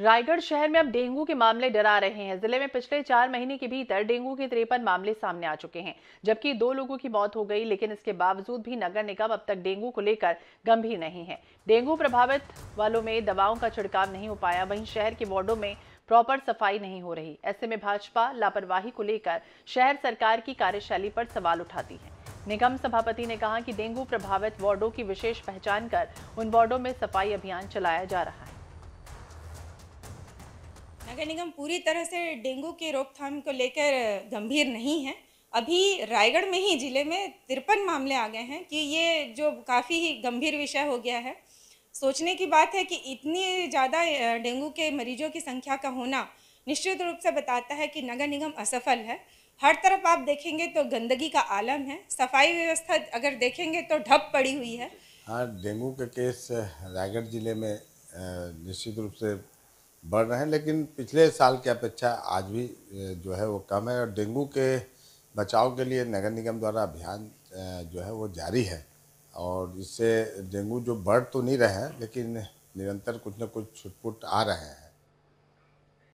रायगढ़ शहर में अब डेंगू के मामले डरा रहे हैं जिले में पिछले चार महीने के भीतर डेंगू के तिरपन मामले सामने आ चुके हैं जबकि दो लोगों की मौत हो गई लेकिन इसके बावजूद भी नगर निगम अब तक डेंगू को लेकर गंभीर नहीं है डेंगू प्रभावित वालों में दवाओं का छिड़काव नहीं हो पाया वहीं शहर के वार्डो में प्रॉपर सफाई नहीं हो रही ऐसे में भाजपा लापरवाही को लेकर शहर सरकार की कार्यशैली पर सवाल उठाती है निगम सभापति ने कहा कि डेंगू प्रभावित वार्डो की विशेष पहचान कर उन वार्डो में सफाई अभियान चलाया जा रहा है नगर निगम पूरी तरह से डेंगू के रोकथाम को लेकर गंभीर नहीं है अभी रायगढ़ में ही ज़िले में तिरपन मामले आ गए हैं कि ये जो काफ़ी ही गंभीर विषय हो गया है सोचने की बात है कि इतनी ज़्यादा डेंगू के मरीजों की संख्या का होना निश्चित रूप से बताता है कि नगर निगम असफल है हर तरफ आप देखेंगे तो गंदगी का आलम है सफाई व्यवस्था अगर देखेंगे तो ढप पड़ी हुई है हाँ डेंगू के केस रायगढ़ जिले में निश्चित रूप से बढ़ रहे हैं लेकिन पिछले साल की अपेक्षा आज भी जो है वो कम है और डेंगू के बचाव के लिए नगर निगम द्वारा अभियान जो है वो जारी है और इससे डेंगू जो बढ़ तो नहीं रहे हैं लेकिन निरंतर कुछ ना कुछ छुटपुट आ रहे हैं